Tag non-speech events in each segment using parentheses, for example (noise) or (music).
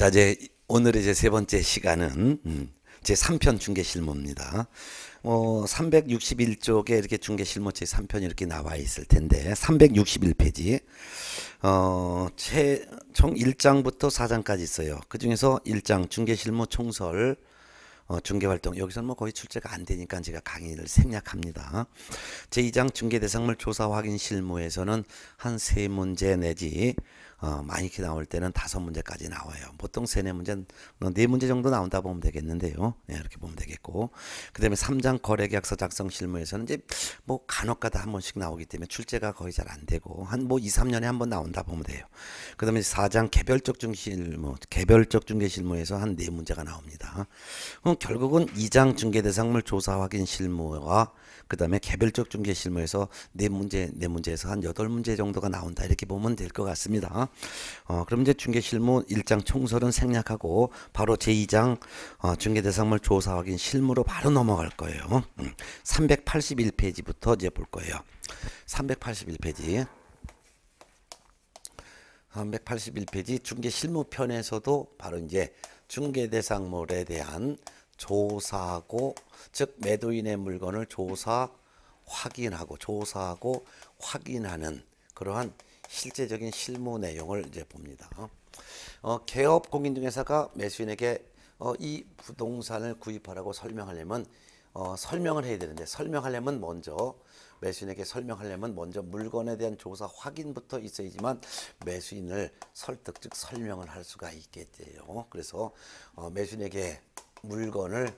자, 이제 오늘의 제 세 번째 시간은 음, 제 3편 중개실무입니다 어, 361쪽에 이렇게 중개실무제 3편 이렇게 이 나와 있을 텐데 361페이지 어, 최, 총 1장부터 4장까지 있어요. 그중에서 1장 중개실무 총설 어, 중개활동 여기서는 뭐 거의 출제가 안 되니까 제가 강의를 생략합니다. 제2장 중개대상물 조사 확인 실무에서는 한 세 문제 내지 어, 많이 이렇게 나올 때는 다섯 문제까지 나와요. 보통 세네 문제, 뭐 네 문제 정도 나온다 보면 되겠는데요. 네, 이렇게 보면 되겠고, 그다음에 3장 거래계약서 작성 실무에서는 이제 뭐 간혹가다 한 번씩 나오기 때문에 출제가 거의 잘 안 되고 한 뭐 2, 3년에 한 번 나온다 보면 돼요. 그다음에 4장 개별적 중실무, 개별적 중개 실무에서 한 네 문제가 나옵니다. 그럼 결국은 2장 중개 대상물 조사 확인 실무와 그다음에 개별적 중개 실무에서 네 문제 네 문제에서 한 여덟 문제 정도가 나온다 이렇게 보면 될 것 같습니다. 어, 그럼 이제 중개 실무 일장 총설은 생략하고 바로 제이장 어, 중개 대상물 조사 확인 실무로 바로 넘어갈 거예요. 381페이지부터 음, 이제 볼 거예요. 381페이지. 381페이지 중개 실무 편에서도 바로 이제 중개 대상물에 대한 조사하고 즉 매도인의 물건을 조사 확인하고 조사하고 확인하는 그러한 실제적인 실무 내용을 이제 봅니다. 어, 개업 공인중개사가 매수인에게 어, 이 부동산을 구입하라고 설명하려면 어, 설명을 해야 되는데 설명하려면 먼저 매수인에게 설명하려면 먼저 물건에 대한 조사 확인부터 있어야지만 매수인을 설득 즉 설명을 할 수가 있겠대요. 그래서 어, 매수인에게 물건을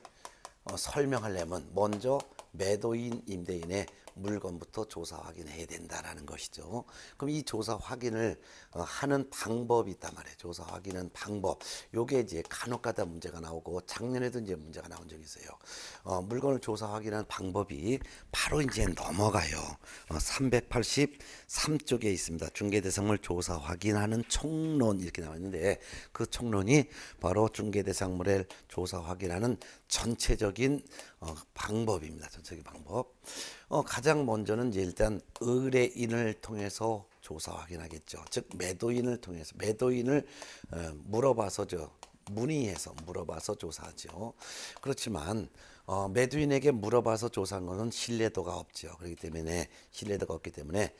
어, 설명하려면 먼저 매도인 임대인의 물건부터 조사 확인해야 된다라는 것이죠. 그럼 이 조사 확인을 어, 하는 방법이 있단 말이에요. 조사 확인은 방법. 요게 이제 간혹가다 문제가 나오고 작년에도 이제 문제가 나온 적이 있어요. 어, 물건을 조사 확인하는 방법이 바로 이제 넘어가요. 어, 383쪽에 있습니다. 중개대상물 조사 확인하는 총론 이렇게 나와 있는데 그 총론이 바로 중개대상물의 조사 확인하는 전체적인 어, 방법입니다. 전체적인 방법. 어, 가장 먼저는 이제 일단 의뢰인을 통해서 조사 확인하겠죠. 즉 매도인을 통해서 매도인을 어, 물어봐서 저 문의해서 물어봐서 조사하죠. 그렇지만 어, 매도인에게 물어봐서 조사한 것은 신뢰도가 없죠. 그렇기 때문에 신뢰도가 없기 때문에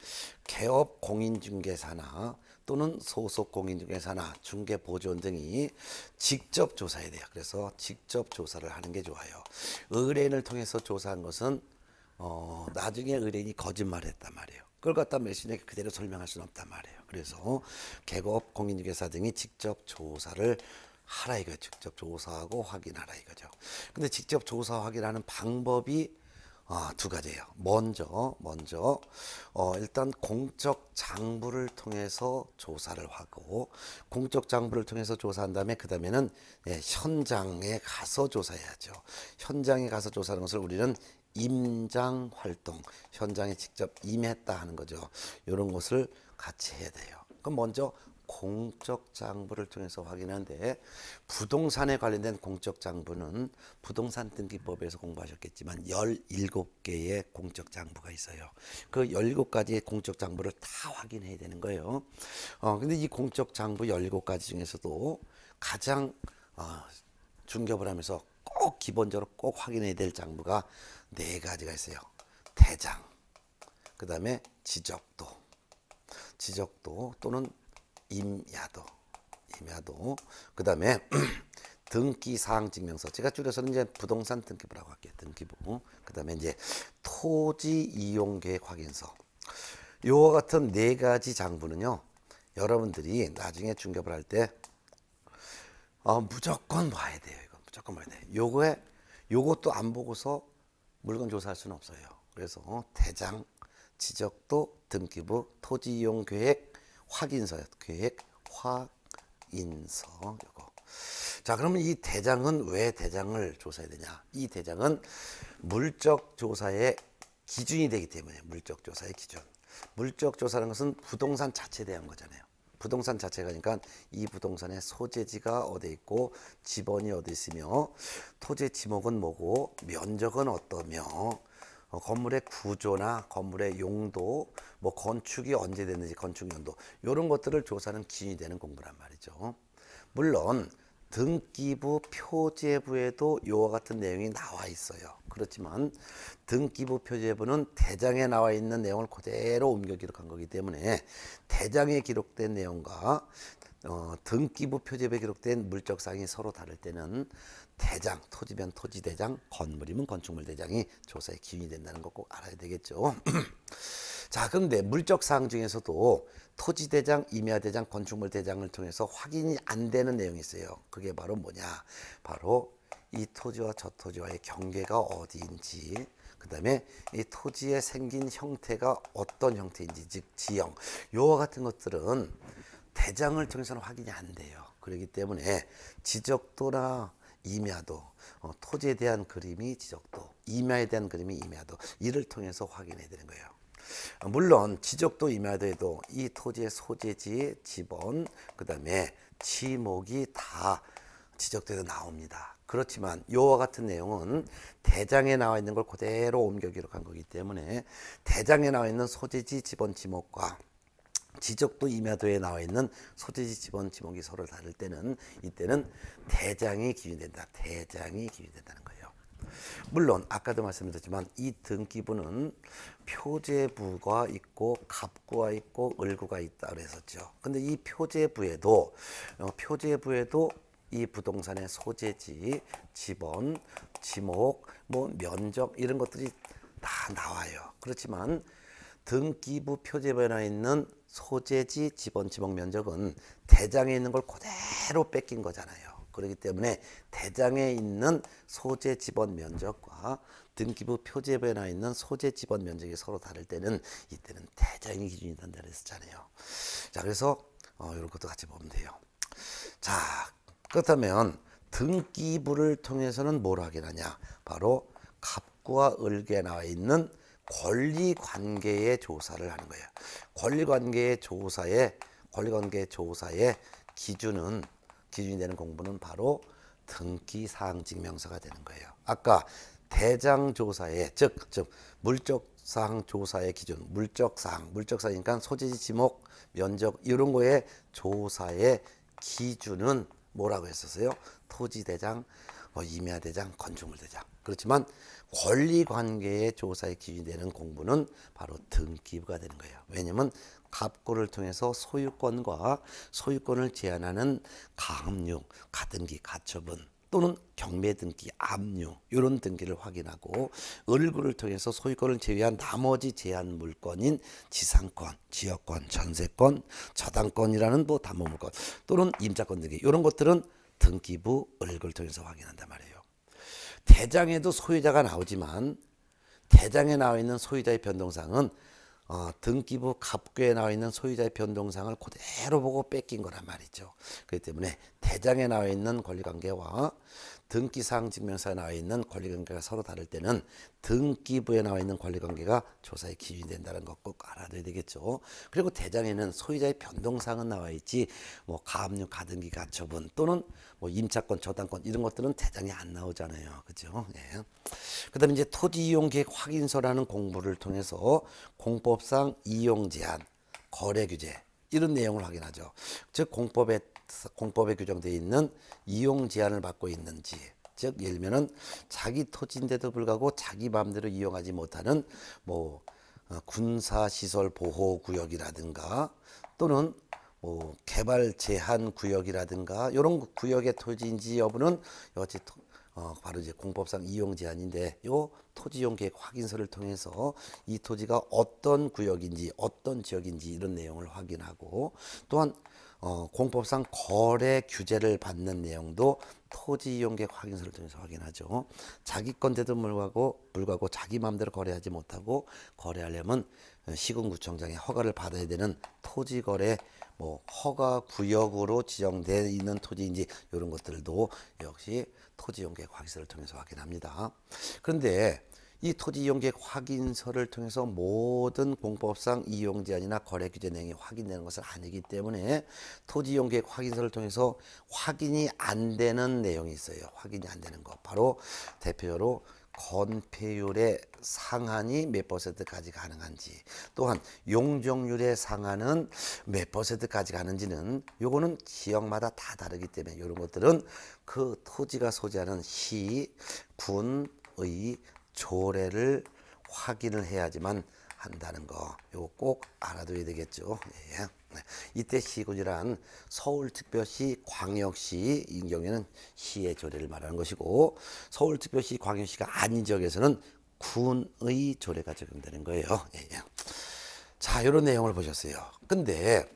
개업 공인중개사나 또는 소속 공인중개사나 중개보조원 등이 직접 조사해야 돼요. 그래서 직접 조사를 하는 게 좋아요. 의뢰인을 통해서 조사한 것은 어, 나중에 의뢰인이 거짓말을 했단 말이에요. 그걸 갖다 메신에게 그대로 설명할 수는 없단 말이에요. 그래서 개업 공인중개사 등이 직접 조사를 하라 이거 직접 조사하고 확인하라 이거죠. 근데 직접 조사 확인하는 방법이 어, 두 가지예요. 먼저 먼저 어, 일단 공적 장부를 통해서 조사를 하고 공적 장부를 통해서 조사한 다음에 그 다음에는 예, 현장에 가서 조사해야죠. 현장에 가서 조사하는 것을 우리는 임장 활동, 현장에 직접 임했다 하는 거죠. 이런 것을 같이 해야 돼요. 그럼 먼저 공적 장부를 통해서 확인하는데 부동산에 관련된 공적 장부는 부동산 등기법에서 공부하셨겠지만 17개의 공적 장부가 있어요. 그 17가지의 공적 장부를 다 확인해야 되는 거예요. 어 근데 이 공적 장부 17가지 중에서도 가장 어, 중개업을 하면서 꼭 기본적으로 꼭 확인해야 될 장부가 네 가지가 있어요. 대장, 그 다음에 지적도, 지적도 또는 임야도. 임야도. 그 다음에 (clears throat) 등기사항 증명서. 제가 줄여서는 이제 부동산 등기부라고 할게요. 등기부. 그 다음에 이제 토지 이용 계획 확인서. 요와 같은 네 가지 장부는요. 여러분들이 나중에 중개업을 할때 어, 무조건 봐야 돼요. 이거 무조건 봐야 돼. 요거에 요것도 안 보고서 물건 조사할 수는 없어요. 그래서 어, 대장, 지적도, 등기부, 토지 이용 계획, 확인서요. 계획 그 확인서. 요거. 자, 그러면 이 대장은 왜 대장을 조사해야 되냐? 이 대장은 물적 조사의 기준이 되기 때문에 물적 조사의 기준. 물적 조사라는 것은 부동산 자체에 대한 거잖아요. 부동산 자체가 그러니까 이 부동산의 소재지가 어디 있고 지번이 어디 있으며 토지 지목은 뭐고 면적은 어떠며 어, 건물의 구조나 건물의 용도, 뭐 건축이 언제 됐는지 건축 연도 이런 것들을 조사하는 기준이 되는 공부란 말이죠. 물론 등기부 표제부에도 요와 같은 내용이 나와 있어요. 그렇지만 등기부 표제부는 대장에 나와 있는 내용을 그대로 옮겨 기록한 거기 때문에 대장에 기록된 내용과 어, 등기부 표제부에 기록된 물적 사항이 서로 다를 때는 대장, 토지면 토지 대장, 건물이면 건축물 대장이 조사의 기준이 된다는 거 꼭 알아야 되겠죠. (clears throat) 자, 그런데 물적 사항 중에서도 토지 대장, 임야 대장, 건축물 대장을 통해서 확인이 안 되는 내용이 있어요. 그게 바로 뭐냐? 바로 이 토지와 저 토지와의 경계가 어디인지 그다음에 이 토지에 생긴 형태가 어떤 형태인지 즉 지형 요와 같은 것들은 대장을 통해서는 확인이 안 돼요. 그렇기 때문에 지적도나 임야도 어, 토지에 대한 그림이 지적도 임야에 대한 그림이 임야도 이를 통해서 확인해 드는 거예요. 어, 물론 지적도 임야도에도 이 토지의 소재지, 지번, 그 다음에 지목이 다 지적돼서 나옵니다. 그렇지만 요와 같은 내용은 대장에 나와 있는 걸 그대로 옮겨 기록한 거기 때문에 대장에 나와 있는 소재지, 지번, 지목과 지적도 임야도에 나와 있는 소재지 지번 지목기서를다룰 때는 이때는 대장이 기준된다. 대장이 기준된다는 거예요. 물론 아까도 말씀드렸지만 이 등기부는 표제부가 있고 갑구가 있고 을구가 있다 그랬었죠. 근데 이 표제부에도 어, 표제부에도 이 부동산의 소재지, 지번, 지목, 뭐 면적 이런 것들이 다 나와요. 그렇지만 등기부 표제부에 나 있는 소재지 지번 지목 면적은 대장에 있는 걸 그대로 뺏긴 거잖아요. 그렇기 때문에 대장에 있는 소재 지번 면적과 등기부 표제부에 나 있는 소재 지번 면적이 서로 다를 때는 이때는 대장이 기준이 된다 그랬었잖아요. 자, 그래서 어, 이런 것도 같이 보면 돼요. 자, 그렇다면 등기부를 통해서는 뭘 확인하냐? 바로 갑구 을계 나와 있는 권리 관계의 조사를 하는 거예요. 권리 관계의 조사에 권리 관계 조사의 기준은 기준이 되는 공부는 바로 등기 사항 증명서가 되는 거예요. 아까 대장 조사의 즉, 즉 물적 사항 조사의 기준, 물적 사항, 물적 사니까 그러니까 소재지 지목, 면적 이런 거에 조사의 기준은 뭐라고 했었어요? 토지 대장, 뭐 임야 대장, 건축물 대장. 그렇지만 권리 관계의 조사에기준 되는 공부는 바로 등기부가 되는 거예요. 왜냐면 갑고를 통해서 소유권과 소유권을 제한하는 가압류, 가등기, 가처분 또는 경매 등기, 압류 이런 등기를 확인하고 을구를 통해서 소유권을 제외한 나머지 제한 물건인 지상권, 지역권, 전세권, 저당권이라는 뭐 담보물권 또는 임차권 등기 이런 것들은 등기부 을구를 통해서 확인한단 말이에요. 대장에도 소유자가 나오지만 대장에 나와 있는 소유자의 변동상은 어, 등기부 갑구에 나와 있는 소유자의 변동상을 그대로 보고 뺏긴 거란 말이죠. 그렇기 때문에 대장에 나와 있는 권리관계와 등기사항 증명서에 나와 있는 권리관계가 서로 다를 때는 등기부에 나와 있는 권리관계가 조사의 기준이 된다는 것 꼭 알아둬야 되겠죠. 그리고 대장에는 소유자의 변동사항은 나와 있지 뭐 가압류, 가등기, 가처분 또는 뭐 임차권, 저당권 이런 것들은 대장에 안 나오잖아요. 그죠? 예. 그다음 이제 토지 이용 계획 확인서라는 공부를 통해서 공법상 이용 제한, 거래 규제 이런 내용을 확인하죠. 즉 공법에 공법에 규정되어 있는 이용 제한을 받고 있는지 즉 예를 들면은 자기 토지인데도 불구하고 자기 마음대로 이용하지 못하는 뭐 어, 군사시설 보호구역이라든가 또는 뭐 개발 제한 구역이라든가 이런 구역의 토지인지 여부는 여지 어, 바로 이제 공법상 이용 제한인데 요 토지용 계획 확인서를 통해서 이 토지가 어떤 구역인지 어떤 지역인지 이런 내용을 확인하고 또한 어, 공법상 거래 규제를 받는 내용도 토지 이용객 확인서를 통해서 확인하죠. 자기 건데도 불구하고, 불구하고 자기 마음대로 거래하지 못하고 거래하려면 시군구청장의 허가를 받아야 되는 토지 거래 뭐 허가 구역으로 지정되어 있는 토지인지 이런 것들도 역시 토지 이용객 확인서를 통해서 확인합니다. 그런데 이 토지 이용계획 확인서를 통해서 모든 공법상 이용 제한이나 거래 규제 내용이 확인되는 것은 아니기 때문에 토지 이용계획 확인서를 통해서 확인이 안 되는 내용이 있어요. 확인이 안 되는 것. 바로 대표적으로 건폐율의 상한이 몇 퍼센트까지 가능한지 또한 용적률의 상한은 몇 퍼센트까지 가는지는 요거는 지역마다 다 다르기 때문에 이런 것들은 그 토지가 소재하는 시, 군, 의 조례를 확인을 해야지만 한다는 거 요거 꼭 알아둬야 되겠죠. 예. 네. 이때 시군이란 서울특별시 광역시인 경에는 시의 조례를 말하는 것이고 서울특별시 광역시가 아닌 지역에서는 군의 조례가 적용되는 거예요. 예. 자 이런 내용을 보셨어요. 근데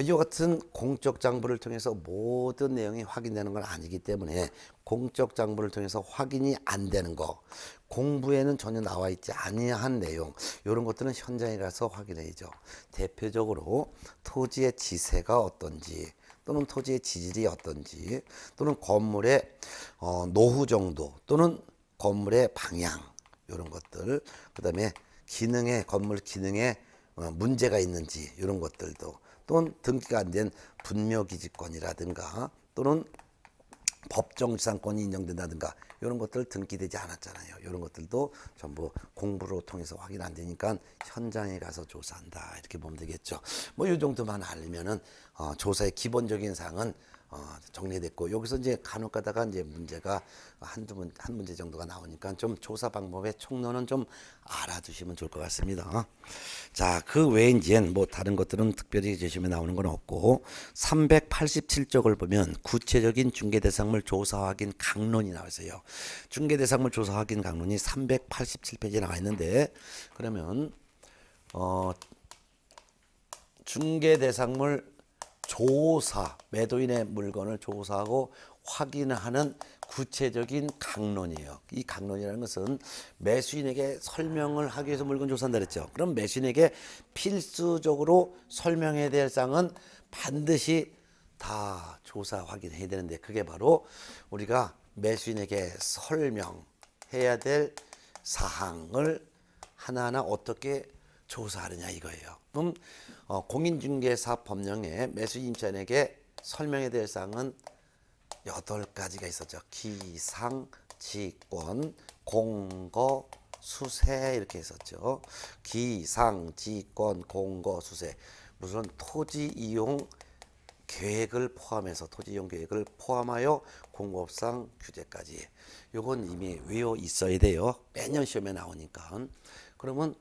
이와 같은 공적 장부를 통해서 모든 내용이 확인되는 건 아니기 때문에 공적 장부를 통해서 확인이 안 되는 거 공부에는 전혀 나와 있지 아니한 내용 이런 것들은 현장이라서 확인해야죠. 대표적으로 토지의 지세가 어떤지 또는 토지의 지질이 어떤지 또는 건물의 어, 노후 정도 또는 건물의 방향 이런 것들 그 다음에 기능의 건물 기능에 어, 문제가 있는지 이런 것들도 또는 등기가 안 된 분묘기지권이라든가 또는 법정지상권이 인정된다든가 이런 것들 등기되지 않았잖아요. 이런 것들도 전부 공부로 통해서 확인 안 되니까 현장에 가서 조사한다 이렇게 보면 되겠죠. 뭐이 정도만 알면은 어, 조사의 기본적인 사항은 어, 정리됐고 여기서 이제 간혹가다가 이제 문제가 한두 문, 한 문제 정도가 나오니까 좀 조사 방법의 총론은 좀 알아두시면 좋을 것 같습니다. 자, 그 외에 이제뭐 다른 것들은 특별히 제시면 나오는 건 없고 387쪽을 보면 구체적인 중개 대상물 조사 확인 강론이 나와 있어요. 중개 대상물 조사 확인 강론이 387페이지에 나와 있는데 그러면 어 중개 대상물 조사, 매도인의 물건을 조사하고 확인하는 구체적인 강론이에요. 이 강론이라는 것은 매수인에게 설명을 하기 위해서 물건 조사한다 그랬죠. 그럼 매수인에게 필수적으로 설명해야 될 사항은 반드시 다 조사 확인해야 되는데 그게 바로 우리가 매수인에게 설명해야 될 사항을 하나하나 어떻게 조사하느냐 이거예요. 그럼 어, 공인중개사 법령에 매수임차에게 설명에 대한 사항은 여덟 가지가 있었죠. 기상, 지권, 공거, 수세 이렇게 있었죠. 기상, 지권, 공거, 수세 무슨 토지 이용 계획을 포함해서 토지 이용 계획을 포함하여 공급상 규제까지 요건 이미 외워 있어야 돼요. 매년 시험에 나오니까. 그러면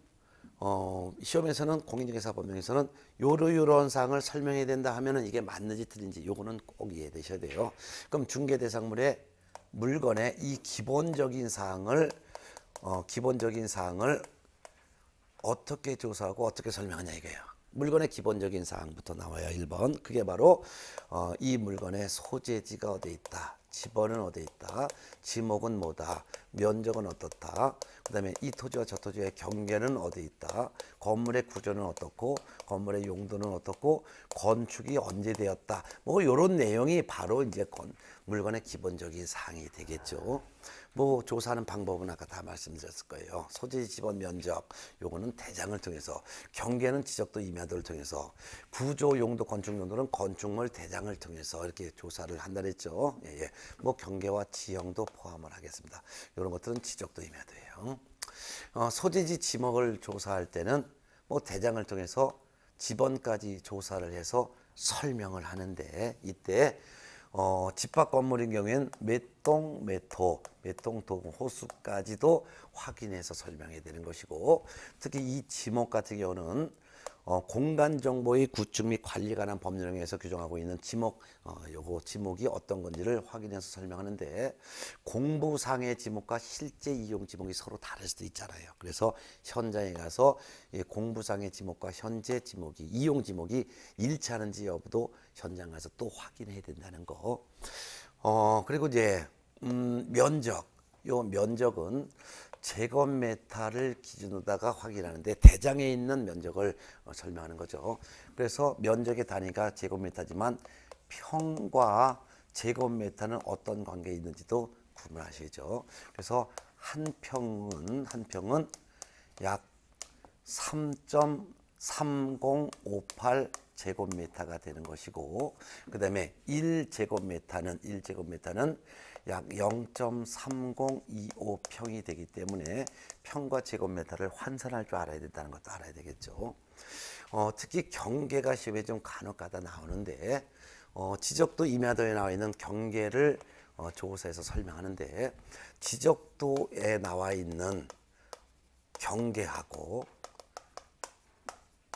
어, 시험에서는 공인중개사 법령에서는 요러 요런 사항을 설명해야 된다 하면은 이게 맞는지 틀린지 요거는 꼭 이해되셔야 돼요. 그럼 중개 대상물의 물건의 이 기본적인 사항을 어, 기본적인 사항을 어떻게 조사하고 어떻게 설명하냐 이거예요. 물건의 기본적인 사항부터 나와요. 1번. 그게 바로 어, 이 물건의 소재지가 어디 있다. 집어는 어디 있다. 지목은 뭐다. 면적은 어떻다. 그 다음에 이 토지와 저 토지의 경계는 어디에 있다. 건물의 구조는 어떻고 건물의 용도는 어떻고 건축이 언제 되었다. 뭐요런 내용이 바로 이제 건, 물건의 기본적인 사항이 되겠죠. 뭐 조사하는 방법은 아까 다 말씀드렸을 거예요. 소재 집원 면적 요거는 대장을 통해서 경계는 지적도 임야도를 통해서 구조 용도 건축 용도는 건축물 대장을 통해서 이렇게 조사를 한다 그랬죠. 예, 예. 뭐 경계와 지형도 포함을 하겠습니다. 이런 것들은 지적도 임해야 돼요. 어, 소재지 지목을 조사할 때는 뭐 대장을 통해서 지번까지 조사를 해서 설명을 하는데 이때 어, 집합 건물인 경우에는 몇 동, 몇 호, 몇 동, 도구, 호수까지도 확인해서 설명해야 되는 것이고 특히 이 지목 같은 경우는 어, 공간 정보의 구축 및 관리 관한 법률에서 규정하고 있는 지목, 어, 요거 지목이 어떤 건지를 확인해서 설명하는데 공부상의 지목과 실제 이용 지목이 서로 다를 수도 있잖아요. 그래서 현장에 가서 이 공부상의 지목과 현재 지목이 이용 지목이 일치하는지 여부도 현장 가서 또 확인해야 된다는 거. 어 그리고 이제 음, 면적. 요 면적은 제곱미터를 기준으로다가 확인하는데 대장에 있는 면적을 어, 설명하는 거죠. 그래서 면적의 단위가 제곱미터지만 평과 제곱미터는 어떤 관계에 있는지도 구분하시죠. 그래서 한 평은 한 평은 약 3.3058제곱미터가 되는 것이고 그다음에 1제곱미터는1제곱미터는 약 0.3025평이 되기 때문에 평과 제곱미터를 환산할 줄 알아야 된다는 것도 알아야 되겠죠. 어, 특히 경계가 시험에 좀 간혹 가다 나오는데 어, 지적도 임야도에 나와 있는 경계를 어, 조사해서 설명하는데 지적도에 나와 있는 경계하고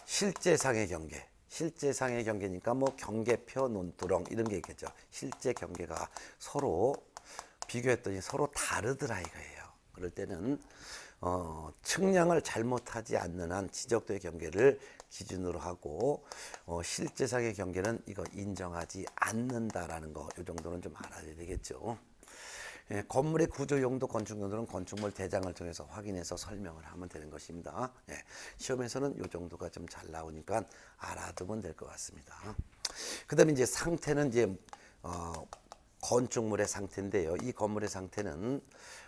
실제상의 경계 실제상의 경계니까 뭐 경계표 논두렁 이런 게 있겠죠. 실제 경계가 서로 비교했더니 서로 다르더라 이거예요. 그럴 때는 어, 측량을 잘못하지 않는 한 지적도의 경계를 기준으로 하고 어, 실제상의 경계는 이거 인정하지 않는다라는 거 이 정도는 좀 알아야 되겠죠. 예, 건물의 구조 용도 건축 용도는 건축물 대장을 통해서 확인해서 설명을 하면 되는 것입니다. 예, 시험에서는 이 정도가 좀 잘 나오니까 알아두면 될 것 같습니다. 그다음에 이제 상태는 이제 어, 건축물의 상태인데요. 이 건물의 상태는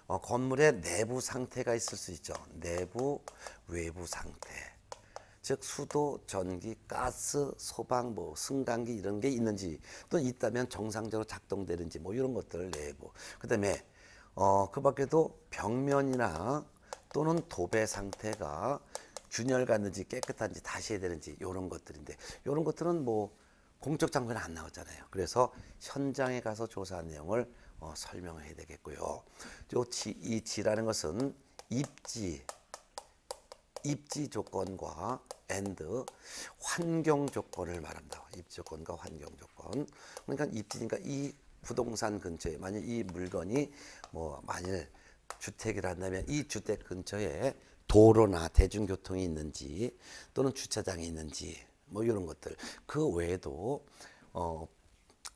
어, 건물의 내부 상태가 있을 수 있죠. 내부, 외부 상태. 즉 수도, 전기, 가스, 소방, 뭐 승강기 이런 게 있는지 또 있다면 정상적으로 작동되는지 뭐 이런 것들 을 내부. 그다음에 어, 그 밖에도 벽면이나 또는 도배 상태가 균열 갔는지 깨끗한지 다시 해야 되는지 이런 것들인데 이런 것들은 뭐 공적 장소는 안 나왔잖아요. 그래서 현장에 가서 조사한 내용을 어, 설명해야 되겠고요. 이 지라는 것은 입지, 입지 조건과 and 환경 조건을 말합니다. 입지 조건과 환경 조건. 그러니까 입지니까 이 부동산 근처에 만약 이 물건이 뭐 만일 주택이라 한다면 이 주택 근처에 도로나 대중교통이 있는지 또는 주차장이 있는지 뭐 이런 것들 그 외에도 어,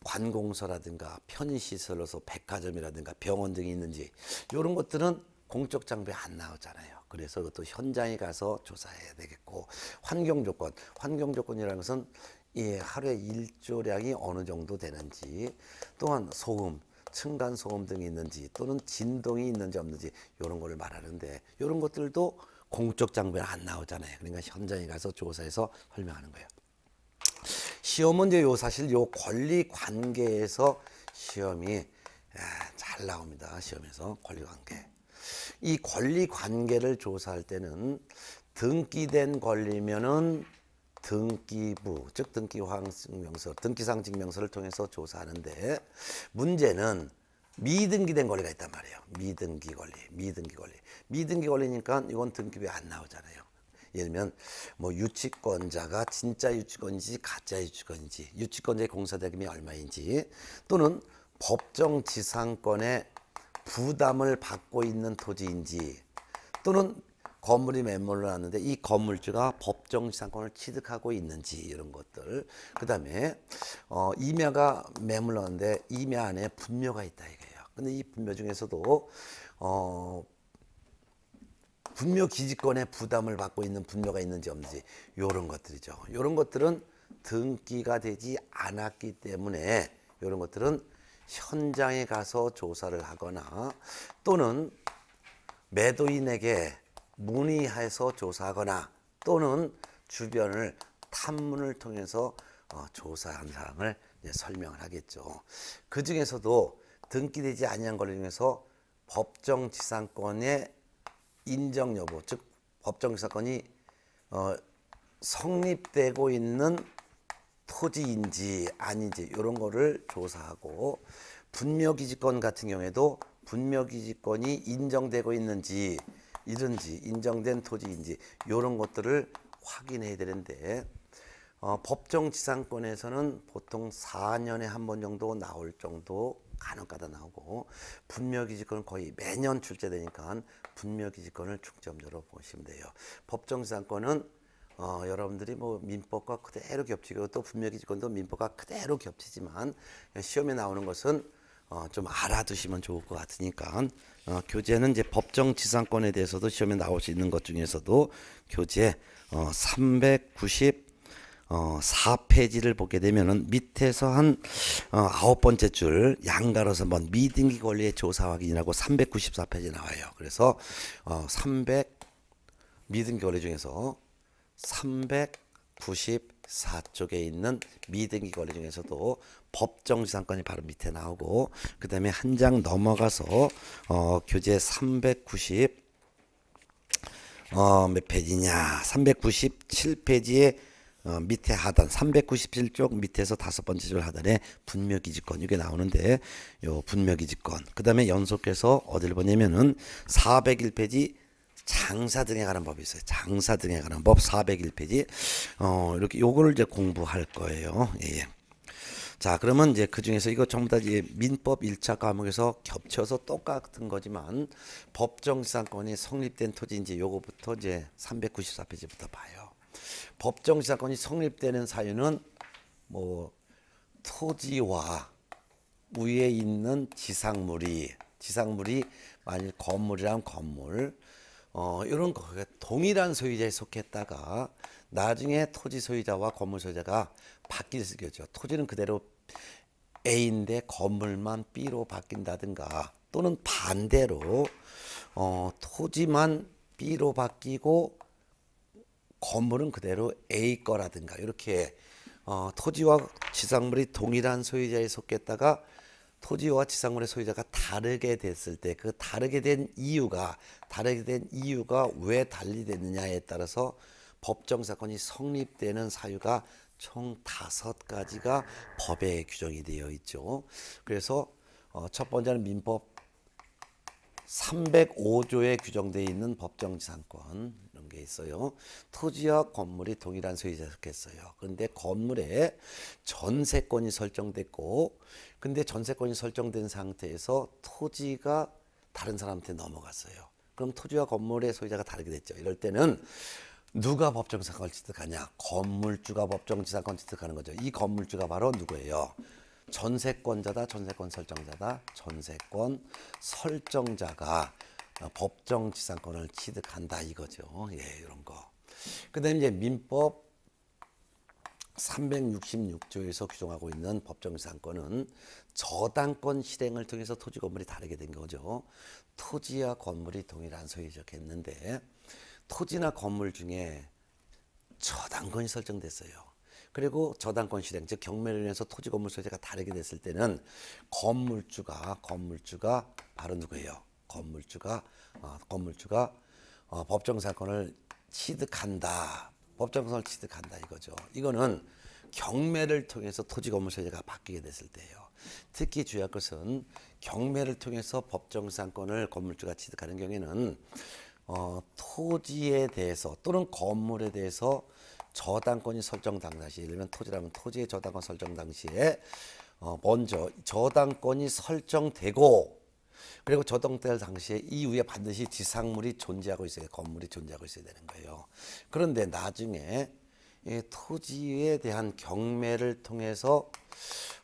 관공서라든가 편의시설로서 백화점이라든가 병원 등이 있는지 이런 것들은 공적 장비 안 나오잖아요. 그래서 그것도 현장에 가서 조사해야 되겠고 환경 조건, 환경 조건이라는 것은 예, 하루에 일조량이 어느 정도 되는지 또한 소음, 층간 소음 등이 있는지 또는 진동이 있는지 없는지 이런 거를 말하는데 이런 것들도 공적 장비는 안 나오잖아요. 그러니까 현장에 가서 조사해서 설명하는 거예요. 시험은 제요 사실 요 권리 관계에서 시험이 아, 잘 나옵니다. 시험에서 권리 관계. 이 권리 관계를 조사할 때는 등기된 권리면은 등기부 즉 등기상 증명서 등기상 증명서를 통해서 조사하는데 문제는 미등기된 권리가 있단 말이에요. 미등기 권리, 미등기 권리. 미등기 권리니까 이건 등급이안 나오잖아요. 예를 들면 뭐 유치권자가 진짜 유치권인지 가짜 유치권인지 유치권자의 공사대금이 얼마인지 또는 법정 지상권의 부담을 받고 있는 토지인지 또는 건물이 매물로 나왔는데 이 건물주가 법정 지상권을 취득하고 있는지 이런 것들 그 다음에 어, 임야가 매물로 왔는데 임야 안에 분묘가 있다 근데 이 분묘 중에서도 어, 분묘 기지권의 부담을 받고 있는 분묘가 있는지 없는지 이런 것들이죠. 이런 것들은 등기가 되지 않았기 때문에 이런 것들은 현장에 가서 조사를 하거나 또는 매도인에게 문의해서 조사하거나 또는 주변을 탐문을 통해서 어, 조사한 사항을 설명을 하겠죠. 그 중에서도 등기되지 아니한 걸로 인해서 법정지상권의 인정 여부, 즉 법정지상권이 어, 성립되고 있는 토지인지 아닌지 이런 거를 조사하고 분묘기지권 같은 경우에도 분묘기지권이 인정되고 있는지 이런지 인정된 토지인지 이런 것들을 확인해야 되는데 어, 법정지상권에서는 보통 4년에 한 번 정도 나올 정도 간혹가다 나오고 분묘기지권 거의 매년 출제되니까 분묘기지권을 중점적으로 보시면 돼요. 법정상권은 어, 여러분들이 뭐 민법과 그대로 겹치고 또 분묘기지권도 민법과 그대로 겹치지만 시험에 나오는 것은 어, 좀 알아두시면 좋을 것 같으니까 어, 교재는 이제 법정지상권에 대해서도 시험에 나올 수 있는 것 중에서도 교재 어, 390 어, 4페이지를 보게 되면은 밑에서 한 어, 아홉 번째 줄 양가로서 한번 미등기 권리의 조사 확인이라고 394페이지 나와요. 그래서 어, 300 미등기 권리 중에서 394쪽에 있는 미등기 권리 중에서도 법정지상권이 바로 밑에 나오고 그 다음에 한 장 넘어가서 어, 교재 390 어, 몇 페이지냐 397페이지에 어, 밑에 하단 397쪽 밑에서 다섯 번째 줄 하단에 분묘기지권 이게 나오는데 요 분묘기지권 그 다음에 연속해서 어딜 보냐면은 401페이지 장사 등에 관한 법이 있어요. 장사 등에 관한 법 401페이지 어 이렇게 요거를 이제 공부할 거예요. 예, 예. 자 그러면 이제 그 중에서 이거 전부 다 이제 민법 1차 과목에서 겹쳐서 똑같은 거지만 법정지상권이 성립된 토지인지 요거부터 이제 394페이지부터 봐요. 법정 사건이 성립되는 사유는 뭐 토지와 위에 있는 지상물이 지상물이 만일 건물이란 건물 어, 이런 거 동일한 소유자에 속했다가 나중에 토지 소유자와 건물 소유자가 바뀌겠죠. 뀔 토지는 그대로 A인데 건물만 B로 바뀐다든가 또는 반대로 어, 토지만 B로 바뀌고 건물은 그대로 A 거라든가 이렇게 어, 토지와 지상물이 동일한 소유자에 속했다가 토지와 지상물의 소유자가 다르게 됐을 때 그 다르게 된 이유가 다르게 된 이유가 왜 달리 됐느냐에 따라서 법정 사건이 성립되는 사유가 총 다섯 가지가 법에 규정이 되어 있죠. 그래서 어, 첫 번째는 민법 305조에 규정되어 있는 법정지상권 있어요. 토지와 건물이 동일한 소유자 적어요 그런데 건물에 전세권이 설정됐고 근데 전세권이 설정된 상태에서 토지가 다른 사람한테 넘어갔어요. 그럼 토지와 건물의 소유자가 다르게 됐죠. 이럴 때는 누가 법정지상권을 취득하냐? 건물주가 법정지상권 취득하는 거죠. 이 건물주가 바로 누구예요? 전세권자다, 전세권 설정자다, 전세권 설정자가 어, 법정 지상권을 취득한다 이거죠. 예, 이런 거. 그다음 이제 민법 366조에서 규정하고 있는 법정지상권은 저당권 실행을 통해서 토지 건물이 다르게 된 거죠. 토지와 건물이 동일한 소유적 했는데 토지나 건물 중에 저당권이 설정됐어요. 그리고 저당권 실행 즉 경매를 위해서 토지 건물 소유자가 다르게 됐을 때는 건물주가 건물주가 바로 누구예요? 건물주가 어, 건물주가 어, 법정 사건을 취득한다. 법정 사건을 취득한다 이거죠. 이거는 경매를 통해서 토지 건물 세제가 바뀌게 됐을 때예요. 특히 주의할 것은 경매를 통해서 법정상권을 건물주가 취득하는 경우에는 어, 토지에 대해서 또는 건물에 대해서 저당권이 설정 당시 예를 들면 토지라면 토지의 저당권 설정 당시에 어, 먼저 저당권이 설정되고 그리고 저동달 당시에 이후에 반드시 지상물이 존재하고 있어야 건물이 존재하고 있어야 되는 거예요. 그런데 나중에 이 토지에 대한 경매를 통해서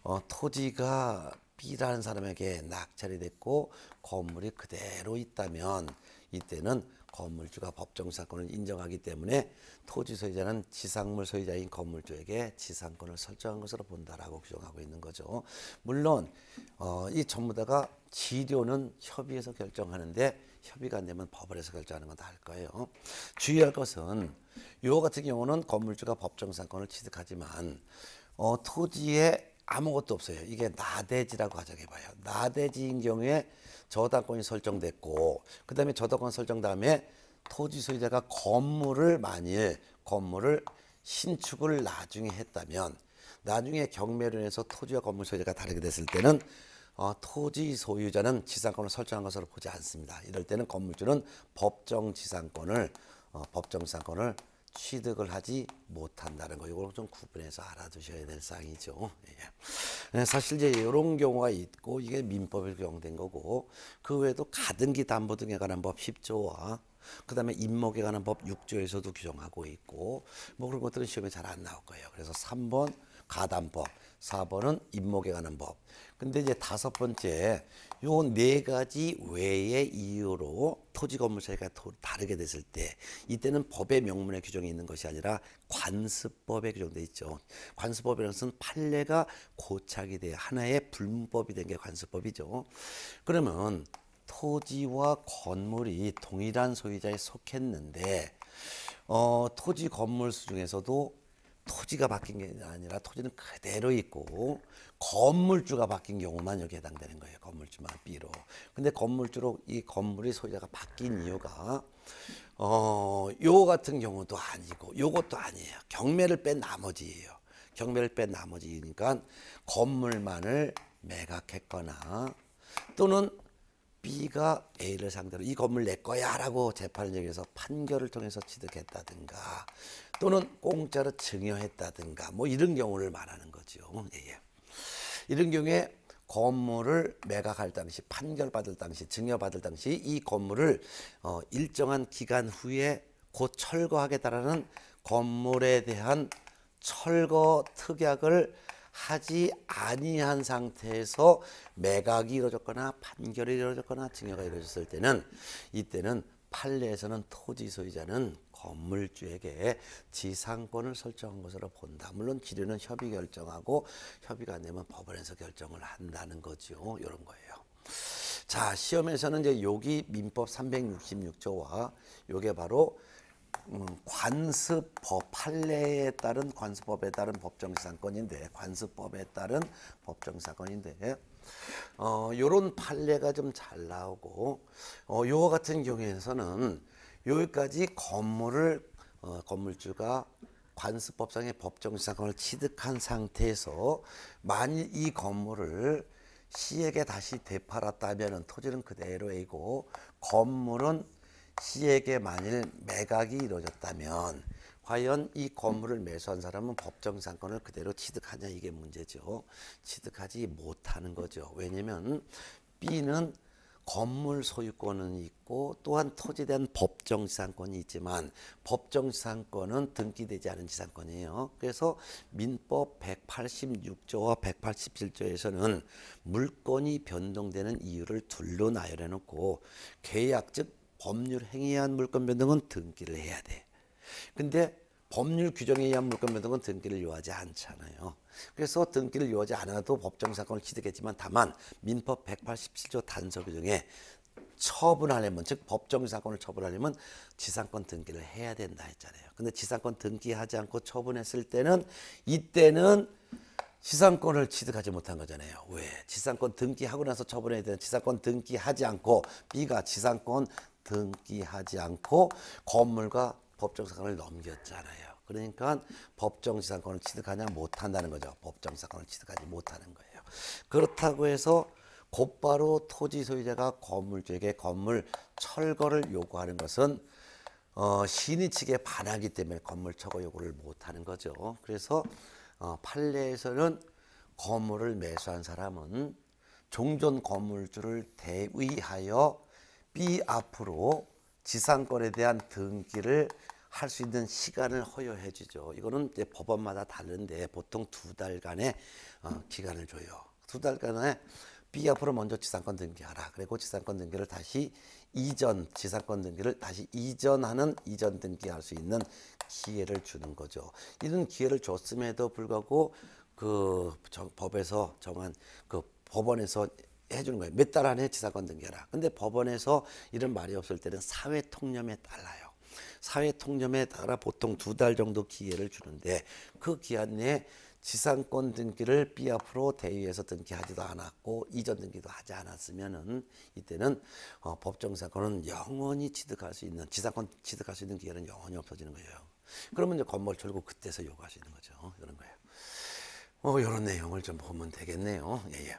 어, 토지가 B라는 사람에게 낙찰이 됐고 건물이 그대로 있다면 이때는 건물주가 법정 사건을 인정하기 때문에 토지 소유자는 지상물 소유자인 건물주에게 지상권을 설정한 것으로 본다라고 규정하고 있는 거죠. 물론 어, 이 전부다가 지료는 협의해서 결정하는데 협의가 안 되면 법원에서 결정하는 건다할 거예요. 주의할 것은 요 같은 경우는 건물주가 법정 사건을 취득하지만 어, 토지에 아무것도 없어요. 이게 나대지라고 가정해봐요. 나대지인 경우에 저당권이 설정됐고 그다음에 저당권 설정 다음에 토지 소유자가 건물을 만일 건물을 신축을 나중에 했다면 나중에 경매를 해서 토지와 건물 소유자가 다르게 됐을 때는 어, 토지 소유자는 지상권을 설정한 것으로 보지 않습니다. 이럴 때는 건물주는 법정 지상권을 어, 법정 지상권을 취득을 하지 못한다는 거 이걸 좀 구분해서 알아두셔야 될 사항이죠. 예. 네, 사실 이제 이런 경우가 있고 이게 민법에 규정된 거고 그 외에도 가등기 담보 등에 관한 법 10조와 그다음에 임목에 관한 법 6조에서도 규정하고 있고 뭐 그런 것들은 시험에 잘 안 나올 거예요. 그래서 3번 가담법, 4번은 임목에 관한 법, 근데 이제 다섯 번째 요 네 가지 외의 이유로 토지 건물 이가 다르게 됐을 때 이때는 법의 명문의 규정이 있는 것이 아니라 관습법에 규정돼 있죠. 관습법이라는 것은 판례가 고착이 돼 하나의 불문법이 된 게 관습법이죠. 그러면 토지와 건물이 동일한 소유자에 속했는데 어, 토지 건물 수 중에서도 토지가 바뀐 게 아니라 토지는 그대로 있고 건물주가 바뀐 경우만 여기 에 해당되는 거예요. 건물주만 B로. 근데 건물주로 이 건물의 소유자가 바뀐 이유가 어, 요 같은 경우도 아니고 요것도 아니에요. 경매를 뺀 나머지예요. 경매를 뺀 나머지니까 건물만을 매각했거나 또는 B가 A를 상대로 이 건물 내 거야라고 재판을 여기서 판결을 통해서 취득했다든가 또는 공짜로 증여했다든가 뭐 이런 경우를 말하는 거죠. 예, 예. 이런 경우에 건물을 매각할 당시 판결받을 당시 증여받을 당시 이 건물을 어, 일정한 기간 후에 곧 철거하겠다라는 건물에 대한 철거 특약을 하지 아니한 상태에서 매각이 이루어졌거나 판결이 이루어졌거나 증여가 이루어졌을 때는 이때는 판례에서는 토지 소유자는 건물주에게 지상권을 설정한 것으로 본다. 물론 기류는 협의 결정하고 협의가 안 되면 법원에서 결정을 한다는 거지요. 이런 거예요. 자, 시험에서는 이제 여기 민법 366조와 요게 바로 음, 관습법 판례에 따른 관습법에 따른 법정지상권인데 관습법에 따른 법정지상권인데 어, 요런 판례가 좀 잘 나오고 어, 요와 같은 경우에서는 여기까지 건물을 어, 건물주가 관습법상의 법정지상권을 취득한 상태에서 만일 이 건물을 시에게 다시 되팔았다면 토지는 그대로이고 건물은 시에게 만일 매각이 이루어졌다면 과연 이 건물을 매수한 사람은 법정상권을 그대로 취득하냐 이게 문제죠. 취득하지 못하는 거죠. 왜냐면 B는 건물 소유권은 있고 또한 토지에 대한 법정 지상권이 있지만 법정 지상권은 등기되지 않은 지상권이에요. 그래서 민법 186조와 187조에서는 물건이 변동되는 이유를 둘로 나열해 놓고 계약 즉 법률 행위한 물권 변동은 등기를 해야 돼. 근데 법률 규정에 의한 물건 변동은 등기를 요하지 않잖아요. 그래서 등기를 요하지 않아도 법정 사건을 취득했지만 다만 민법 187조 단서 규정에 처분하려면 즉 법정 사건을 처분하려면 지상권 등기를 해야 된다 했잖아요. 근데 지상권 등기하지 않고 처분했을 때는 이때는 지상권을 취득하지 못한 거잖아요. 왜? 지상권 등기하고 나서 처분해야 되는 지상권 등기하지 않고 B가 지상권 등기하지 않고 건물과 법정사건을 넘겼잖아요. 그러니까 법정지상권을 취득하냐 못한다는 거죠. 법정사건을 취득하지 못하는 거예요. 그렇다고 해서 곧바로 토지 소유자가 건물주에게 건물 철거를 요구하는 것은 어, 신의 측에 반하기 때문에 건물 철거 요구를 못하는 거죠. 그래서 어, 판례에서는 건물을 매수한 사람은 종전 건물주를 대위하여 B 앞으로 지상권에 대한 등기를 할수 있는 시간을 허여해 주죠. 이거는 이제 법원마다 다른데 보통 두 달간의 어, 기간을 줘요. 두 달간에 B 앞으로 먼저 지상권 등기하라. 그리고 지상권 등기를 다시 이전, 지상권 등기를 다시 이전하는 이전 등기할 수 있는 기회를 주는 거죠. 이런 기회를 줬음에도 불구하고 그 정, 법에서 정한 그 법원에서 해주는 거예요. 몇 달 안에 지사권 등기하라. 근데 법원에서 이런 말이 없을 때는 사회 통념에 달라요. 사회 통념에 따라 보통 두 달 정도 기회를 주는데 그 기한 내에 지상권 등기를 삐앞으로 대위에서 등기하지도 않았고 이전 등기도 하지 않았으면은 이때는 어, 법정사건은 영원히 취득할 수 있는 지상권 취득할 수 있는 기회는 영원히 없어지는 거예요. 그러면 이제 건물 철국 그때서 요구할 수는 거죠. 이런 거예요. 어, 이런 내용을 좀 보면 되겠네요. 예, 예.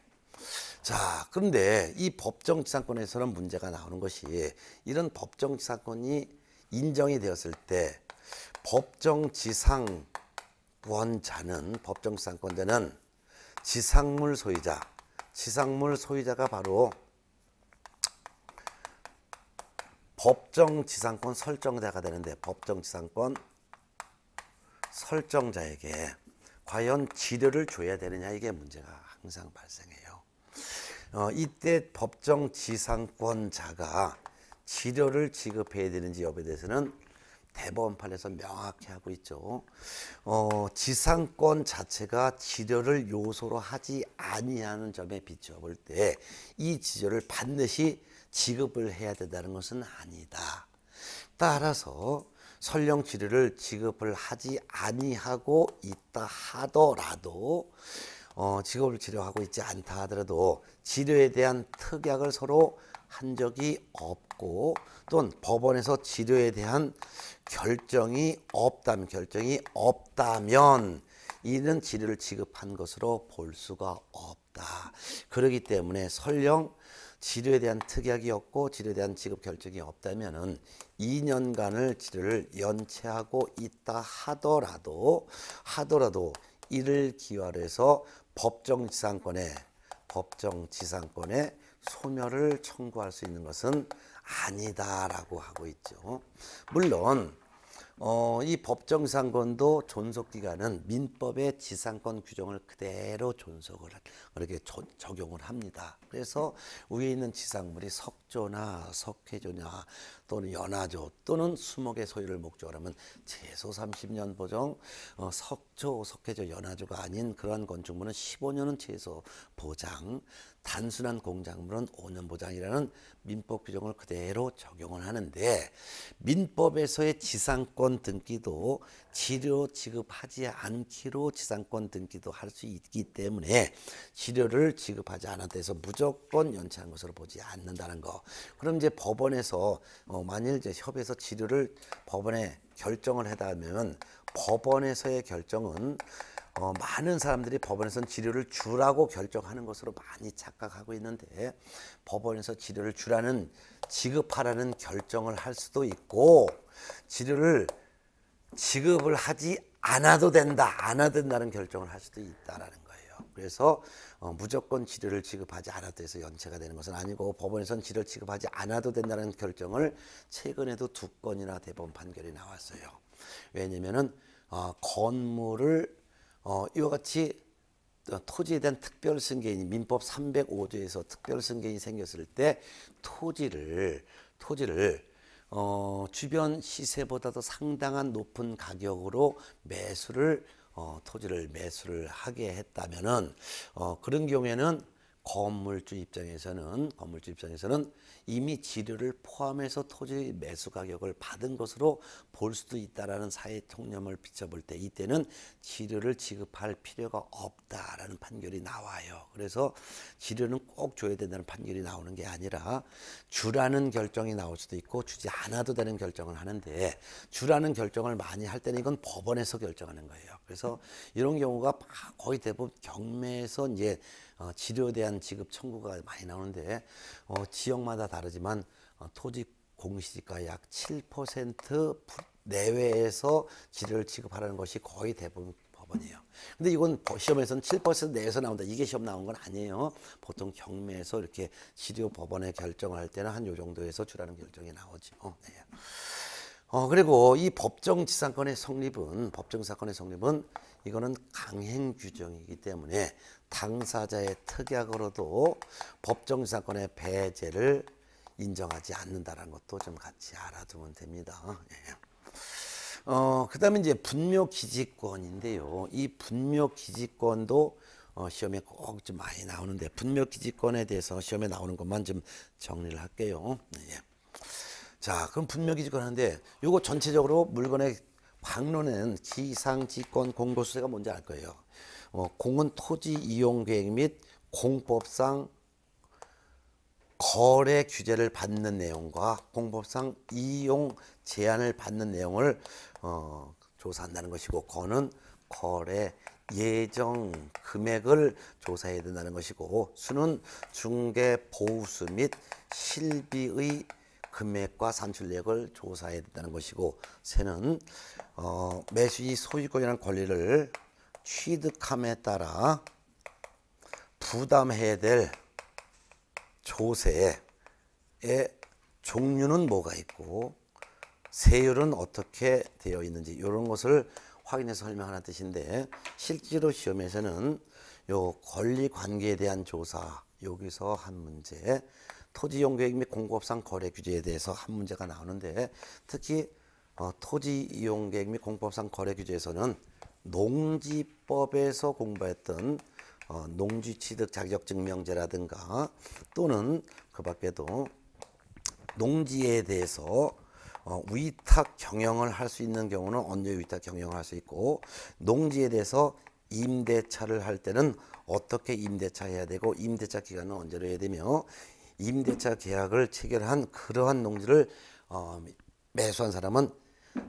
자, 그런데 이 법정지상권에서는 문제가 나오는 것이 이런 법정지상권이 인정이 되었을 때 법정 지상권자는 법정 지상권자는 지상물 소유자 지상물 소유자가 바로 법정 지상권 설정자가 되는데 법정 지상권 설정자에게 과연 지료를 줘야 되느냐 이게 문제가 항상 발생해요. 어, 이때 법정 지상권자가 치료를 지급해야 되는지 여부에 대해서는 대법원판에서 명확히 하고 있죠. 어, 지상권 자체가 치료를 요소로 하지 아니하는 점에 비춰볼 때 이 치료를 반드시 지급을 해야 된다는 것은 아니다. 따라서 설령 치료를 지급을 하지 아니하고 있다 하더라도 어, 직업을 치료하고 있지 않다 하더라도 치료에 대한 특약을 서로 한 적이 없고 또는 법원에서 진료에 대한 결정이 없다면 결정이 없다면 이는 진료를 지급한 것으로 볼 수가 없다. 그러기 때문에 설령 진료에 대한 특약이 없고 진료에 대한 지급 결정이 없다면은 2년간을 진료를 연체하고 있다 하더라도 하더라도 이를 기화로 해서 법정 지상권에 법정 지상권에 소멸을 청구할 수 있는 것은 아니다라고 하고 있죠. 물론 어, 이 법정상권도 존속기간은 민법의 지상권 규정을 그대로 존속을 그렇게 조, 적용을 합니다. 그래서 위에 있는 지상물이 석조나 석회조냐 또는 연화조 또는 수목의 소유를 목적으로 하면 최소 30년 보정 어, 석조, 석회조, 연화조가 아닌 그러한 건축물은 15년은 최소 보장 단순한 공작물은 5년 보장이라는 민법 규정을 그대로 적용을 하는데 민법에서의 지상권 등기도 치료 지급하지 않기로 지상권 등기도 할 수 있기 때문에 치료를 지급하지 않았다 해서 무조건 연체한 것으로 보지 않는다는 거. 그럼 이제 법원에서 어, 만일 이제 협의해서 치료를 법원에 결정을 해다면 법원에서의 결정은 어, 많은 사람들이 법원에서는 치료를 주라고 결정하는 것으로 많이 착각하고 있는데 법원에서 치료를 주라는 지급하라는 결정을 할 수도 있고 치료를 지급을 하지 않아도 된다 안아도 된다는 결정을 할 수도 있다라는 거예요 그래서 어, 무조건 치료를 지급하지 않아도 해서 연체가 되는 것은 아니고 법원에선 치료를 지급하지 않아도 된다는 결정을 최근에도 두 건이나 대법원 판결이 나왔어요 왜냐면은 어, 건물을 어, 이와 같이 토지에 대한 특별 승계인 이 민법 305조에서 특별 승계인이 생겼을 때 토지를 토지를 어, 주변 시세보다도 상당한 높은 가격으로 매수를 어, 토지를 매수를 하게 했다면은 어, 그런 경우에는 건물주 입장에서는 건물주 입장에서는 이미 지료를 포함해서 토지 매수 가격을 받은 것으로 볼 수도 있다라는 사회 통념을 비춰볼 때 이때는 지료를 지급할 필요가 없다라는 판결이 나와요. 그래서 지료는 꼭 줘야 된다는 판결이 나오는 게 아니라 주라는 결정이 나올 수도 있고 주지 않아도 되는 결정을 하는데 주라는 결정을 많이 할 때는 이건 법원에서 결정하는 거예요. 그래서 이런 경우가 거의 대부분 경매에서 이제 어, 치료에 대한 지급 청구가 많이 나오는데 어, 지역마다 다르지만 어, 토지 공시지가 약 7% 내외에서 치료를 지급하라는 것이 거의 대부분 법원이에요. 근데 이건 시험에서는 7% 내에서 나온다. 이게 시험 나온 건 아니에요. 보통 경매에서 이렇게 치료 법원의 결정을 할 때는 한 요 정도에서 주라는 결정이 나오죠. 어, 네. 어, 그리고 이 법정지상권의 성립은 법정사건의 성립은 이거는 강행 규정이기 때문에 당사자의 특약으로도 법정사건의 배제를 인정하지 않는다는 것도 좀 같이 알아두면 됩니다. 예. 어, 그 다음에 이제 분묘기지권인데요. 이 분묘기지권도 어, 시험에 꼭 좀 많이 나오는데 분묘기지권에 대해서 시험에 나오는 것만 좀 정리를 할게요. 예. 자, 그럼 분묘기지권 하는데 이거 전체적으로 물건의 방론은 기상지권 공고수세가 뭔지 알 거예요. 어, 공은 토지 이용 계획 및 공법상 거래 규제를 받는 내용과 공법상 이용 제한을 받는 내용을 어, 조사한다는 것이고 거는 거래 예정 금액을 조사해야 된다는 것이고 수는 중개 보수 및 실비의 금액과 산출액을 조사해야 된다는 것이고 세는 어, 매수인 소유권이라는 권리를 취득함에 따라 부담해야 될 조세의 종류는 뭐가 있고 세율은 어떻게 되어 있는지 이런 것을 확인해서 설명하는 뜻인데 실제로 시험에서는 요 권리 관계에 대한 조사 여기서 한 문제 토지 용계획 및 공급상 거래 규제에 대해서 한 문제가 나오는데 특히 어, 토지 이용 계획 및 공법상 거래 규제에서는 농지 법에서 공부했던 어, 농지취득 자격증명제라든가 또는 그 밖에도 농지에 대해서 어, 위탁 경영을 할 수 있는 경우는 언제 위탁 경영을 할 수 있고 농지에 대해서 임대차를 할 때는 어떻게 임대차 해야 되고 임대차 기간은 언제로 해야 되며 임대차 계약을 체결한 그러한 농지를 어, 매수한 사람은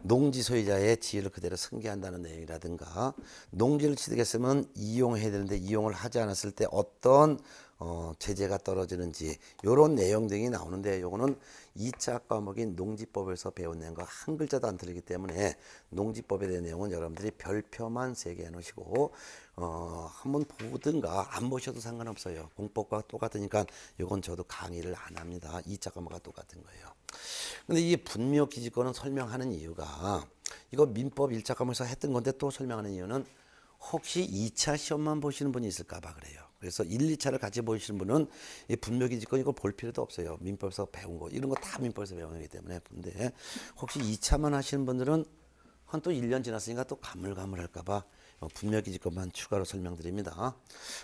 농지 소유자의 지위를 그대로 승계한다는 내용이라든가 농지를 취득했으면 이용해야 되는데 이용을 하지 않았을 때 어떤 어, 제재가 떨어지는지 이런 내용 등이 나오는데 요거는 2차 과목인 농지법에서 배운 내용과 한 글자도 안 틀리기 때문에 농지법에 대한 내용은 여러분들이 별표만 세게 해놓으시고 어, 한번 보든가 안 보셔도 상관없어요. 공법과 똑같으니까 요건 저도 강의를 안 합니다. 2차 과목과 똑같은 거예요. 근데 이 분묘 기지권은 설명하는 이유가 이거 민법 1차 감목에서 했던 건데 또 설명하는 이유는 혹시 2차 시험만 보시는 분이 있을까 봐 그래요. 그래서 1, 2차를 같이 보시는 분은 이 분묘기지권 이거 볼 필요도 없어요. 민법에서 배운 거 이런 거 다 민법에서 배우기 때문에 근데 혹시 2차만 하시는 분들은 한 또 1년 지났으니까 또 가물가물할까 봐 분묘기지권만 추가로 설명드립니다. 어,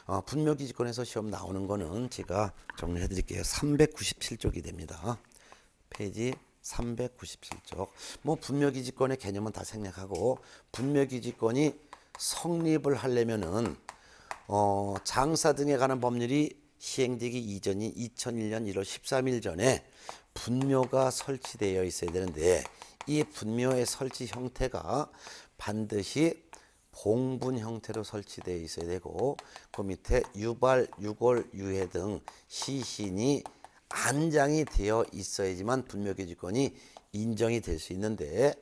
아, 분묘기지권에서 시험 나오는 거는 제가 정리해 드릴게요. 397쪽이 됩니다. 페이지 397쪽. 뭐 분묘기지권의 개념은 다 생략하고 분묘기지권이 성립을 하려면은 어, 장사 등에 관한 법률이 시행되기 이전인 2001년 1월 13일 전에 분묘가 설치되어 있어야 되는데 이 분묘의 설치 형태가 반드시 봉분 형태로 설치되어 있어야 되고 그 밑에 유발, 유골, 유해 등 시신이 안장이 되어 있어야지만 분묘기지권이 인정이 될 수 있는데